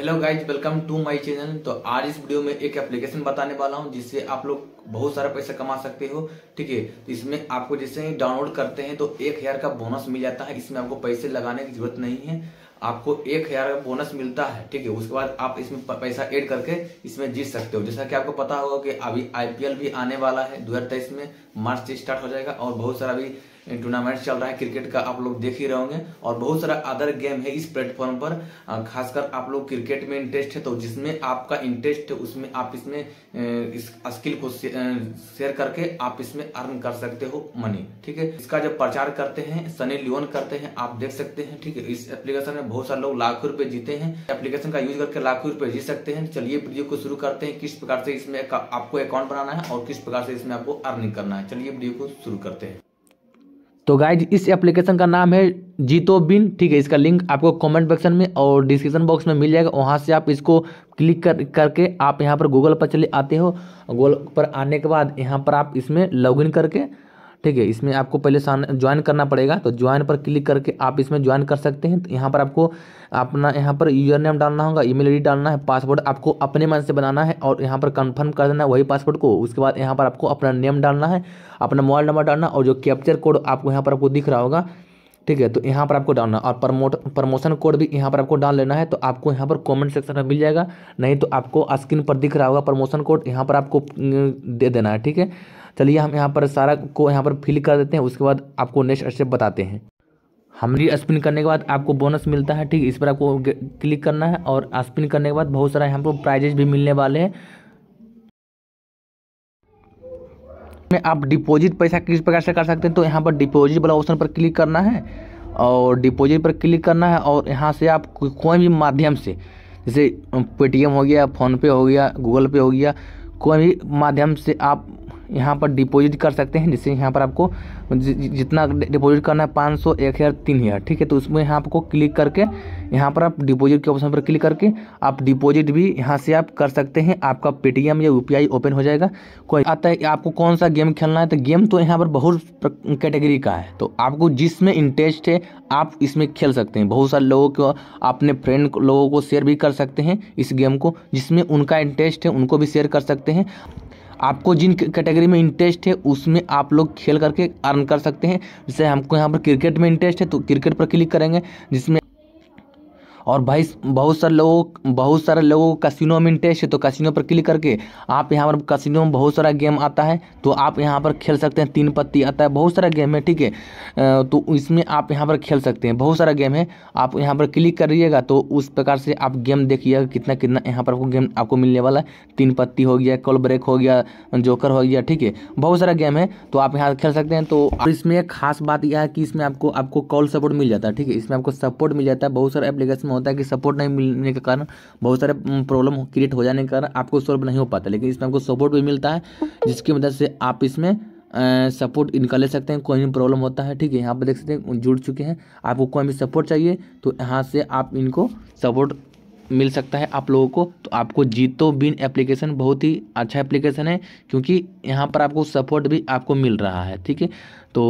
hello guys welcome to my channel तो आज इस वीडियो में एक एप्लीकेशन बताने वाला हूं जिससे आप लोग बहुत सारा पैसा कमा सकते हो ठीक है तो इसमें आपको जैसे ही डाउनलोड करते हैं तो एक हज़ार का बोनस मिल जाता है इसमें आपको पैसे लगाने की जरूरत नहीं है आपको एक हज़ार का बोनस मिलता है ठीक है उसके बाद आप इसमें पैसा एड करके इसमें जीत सकते हो जैसा कि आपको पता होगा कि अभी आईपीएल भी आने वाला है दो में मार्च से स्टार्ट हो जाएगा और बहुत सारा अभी टूर्नामेंट चल रहा है क्रिकेट का आप लोग देख ही रहोगे और बहुत सारा अदर गेम है इस प्लेटफॉर्म पर खासकर आप लोग क्रिकेट में इंटरेस्ट है तो जिसमें आपका इंटरेस्ट है उसमें आप इसमें इस स्किल को शेयर करके आप इसमें अर्न कर सकते हो मनी ठीक है इसका जब प्रचार करते हैं सनी लियोन करते हैं आप देख सकते हैं ठीक है इस एप्लीकेशन में बहुत सारे लोग लाखों रुपए जीते हैं एप्लीकेशन का यूज करके लाखों रुपए जीत सकते हैं चलिए वीडियो को शुरू करते हैं किस प्रकार से इसमें आपको अकाउंट बनाना है और किस प्रकार से इसमें आपको अर्निंग करना है चलिए वीडियो को शुरू करते हैं तो गाइज इस एप्लीकेशन का नाम है जीतो बिन ठीक है इसका लिंक आपको कमेंट सेक्शन में और डिस्क्रिप्शन बॉक्स में मिल जाएगा वहाँ से आप इसको क्लिक कर करके आप यहाँ पर गूगल पर चले आते हो गूगल पर आने के बाद यहाँ पर आप इसमें लॉगिन करके ठीक है इसमें आपको पहले ज्वाइन करना पड़ेगा तो ज्वाइन पर क्लिक करके आप इसमें ज्वाइन कर सकते हैं तो यहाँ पर आपको अपना यहाँ पर यूजर नेम डालना होगा ईमेल आईडी डालना है पासवर्ड आपको अपने मन से बनाना है और यहाँ पर कंफर्म कर देना है वही पासवर्ड को उसके बाद यहाँ पर आपको अपना नेम डालना है अपना मोबाइल नंबर डालना और जो कैप्चर कोड आपको यहाँ पर आपको दिख रहा होगा ठीक है तो यहाँ पर आपको डालना और प्रमोट प्रमोशन कोड भी यहाँ पर आपको डाल लेना है तो आपको यहाँ पर कमेंट सेक्शन में मिल जाएगा नहीं तो आपको स्क्रीन पर दिख रहा होगा प्रमोशन कोड यहाँ पर आपको दे देना है ठीक है चलिए हम यहाँ पर सारा को यहाँ पर फिल कर देते हैं उसके बाद आपको नेक्स्ट स्टेप बताते हैं हमारी स्पिन करने के बाद आपको बोनस मिलता है ठीक इस पर आपको क्लिक करना है और स्पिन करने के बाद बहुत सारा यहाँ पर प्राइजेज भी मिलने वाले हैं में आप डिपॉजिट पैसा किस प्रकार से कर सकते हैं तो यहाँ पर डिपॉजिट वाला ऑप्शन पर क्लिक करना है और डिपॉजिट पर क्लिक करना है और यहाँ से आप कोई भी माध्यम से जैसे पेटीएम हो गया फ़ोनपे हो गया गूगल पे हो गया कोई भी माध्यम से आप यहाँ पर डिपॉजिट कर सकते हैं जिससे यहाँ पर आपको जितना डिपॉजिट करना है पाँच सौ एक हज़ार तीन हज़ार ठीक है तो उसमें यहाँ आपको क्लिक करके यहाँ पर आप डिपॉजिट के ऑप्शन पर क्लिक करके आप डिपॉजिट भी यहाँ से आप कर सकते हैं आपका पेटीएम या यू ओपन हो जाएगा कोई आता है आपको कौन सा गेम खेलना है तो गेम तो यहाँ पर बहुत कैटेगरी का है तो आपको जिसमें इंटरेस्ट है आप इसमें खेल सकते हैं बहुत सारे लोगों को अपने फ्रेंड लोगों को शेयर भी कर सकते हैं इस गेम को जिसमें उनका इंटरेस्ट है उनको भी शेयर कर सकते हैं आपको जिन कैटेगरी में इंटरेस्ट है उसमें आप लोग खेल करके अर्न कर सकते हैं जैसे हमको यहाँ पर क्रिकेट में इंटरेस्ट है तो क्रिकेट पर क्लिक करेंगे जिसमें और भाई बहुत सारे लोगों बहुत सारे लोगों को कसिनो में इंटरेस्ट है तो कसिनो पर क्लिक करके आप यहाँ पर कसिनो में बहुत सारा गेम आता है तो आप यहाँ पर खेल सकते हैं तीन पत्ती आता है बहुत सारा गेम है ठीक है तो इसमें आप यहाँ पर खेल सकते हैं बहुत सारा गेम है आप यहाँ पर क्लिक करिएगा तो उस प्रकार से आप गेम देखिएगा कितना कितना यहाँ पर आपको गेम आपको मिलने वाला है तीन पत्ती हो गया कॉल ब्रेक हो गया जोकर हो गया ठीक है बहुत सारा गेम है तो आप यहाँ खेल सकते हैं तो इसमें खास बात यह है कि इसमें आपको आपको कॉल सपोर्ट मिल जाता है ठीक है इसमें आपको सपोर्ट मिल जाता है बहुत सारे एप्लीकेशन इसमें होता है कि सपोर्ट नहीं मिलने के कारण बहुत सारे प्रॉब्लम क्रिएट हो जाने के कारण आपको सॉल्व नहीं हो पाता लेकिन इसमें आपको सपोर्ट भी मिलता है जिसकी मदद से आप इसमें सपोर्ट इनका ले सकते हैं कोई भी प्रॉब्लम होता है ठीक है यहाँ पर देख सकते हैं जुड़ चुके हैं आपको कोई भी सपोर्ट चाहिए तो यहाँ से आप इनको सपोर्ट मिल सकता है आप लोगों को तो आपको जीतो बिन एप्लीकेशन बहुत ही अच्छा एप्लीकेशन है क्योंकि यहाँ पर आपको सपोर्ट भी आपको मिल रहा है ठीक है तो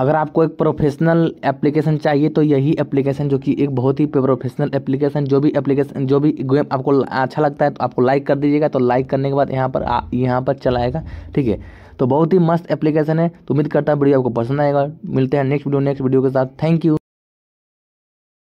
अगर आपको एक प्रोफेशनल एप्लीकेशन चाहिए तो यही एप्लीकेशन जो कि एक बहुत ही प्रोफेशनल एप्लीकेशन जो भी एप्लीकेशन जो भी गेम आपको अच्छा लगता है तो आपको लाइक कर दीजिएगा तो लाइक करने के बाद यहाँ पर यहाँ पर चलाएगा ठीक है तो बहुत ही मस्त एप्लीकेशन है तो उम्मीद करता है वीडियो आपको पसंद आएगा मिलते हैं नेक्स्ट वीडियो नेक्स्ट वीडियो के साथ थैंक यू